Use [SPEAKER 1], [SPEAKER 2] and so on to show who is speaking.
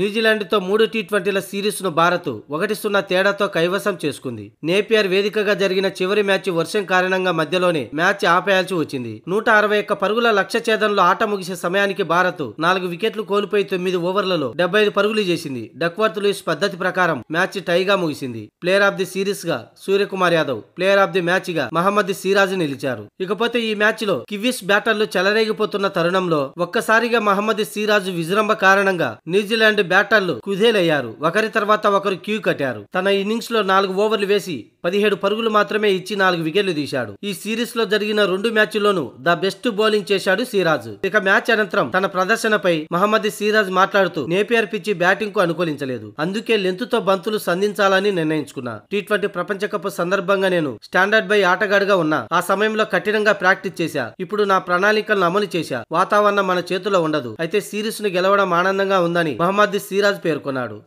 [SPEAKER 1] న్యూజిలాండ్తో మూడు టీ ట్వంటీల సిరీస్ను భారత్ ఒకటి సున్నా తేడాతో కైవసం చేసుకుంది నేపియర్ వేదికగా జరిగిన చివరి మ్యాచ్ వర్షం కారణంగా మధ్యలోనే మ్యాచ్ ఆపేయాల్సి వచ్చింది నూట అరవై ఒక్క పరుగుల లక్ష్య ఛేదంలో ఆట ముగిసే సమయానికి భారత్ నాలుగు వికెట్లు కోల్పోయి తొమ్మిది ఓవర్లలో డెబ్బై ఐదు పరుగులు చేసింది డక్వర్త్ లూయిస్ పద్ధతి ప్రకారం మ్యాచ్ టైగా ముగిసింది ప్లేయర్ ఆఫ్ ది సిరీస్ గా Suryakumar Yadav player of the match గా మహమ్మద్ సిరాజ్ నిలిచారు ఇకపోతే ఈ మ్యాచ్ లో కివీస్ బ్యాటర్లు చెలరేగిపోతున్న తరుణంలో ఒక్కసారిగా మహమ్మద్ సిరాజ్ విజృంభ కారణంగా న్యూజిలాండ్ బ్యాటర్లు కుదేలయ్యారు ఒకరి తర్వాత ఒకరు క్యూ కట్టారు తన ఇన్నింగ్స్ లో నాలుగు ఓవర్లు వేసి పదిహేడు పరుగులు మాత్రమే ఇచ్చి నాలుగు వికెట్లు తీశాడు ఈ సిరీస్ లో జరిగిన రెండు మ్యాచ్ లోనూ ద బెస్ట్ బౌలింగ్ చేశాడు సిరాజ్ ఇక మ్యాచ్ అనంతరం తన ప్రదర్శనపై మహమ్మద్ సిరాజ్ మాట్లాడుతూ నేపియర్ పిచ్చి బ్యాటింగ్ కు అనుకూలించలేదు అందుకే లెంత్ తో బంతులు సంధించాలని నిర్ణయించుకున్నా టీ ట్వంటీ ప్రపంచ కప్ సందర్భంగా నేను స్టాండర్డ్ బై ఆటగాడిగా ఉన్నా ఆ సమయంలో కఠినంగా ప్రాక్టీస్ చేశా ఇప్పుడు నా ప్రణాళికలను అమలు చేశా వాతావరణం మన చేతిలో ఉండదు అయితే సిరీస్ ను గెలవడం ఆనందంగా ఉందని మహమ్మద్ సీరాజ్ సిరాజ్ పేర్కొన్నాడు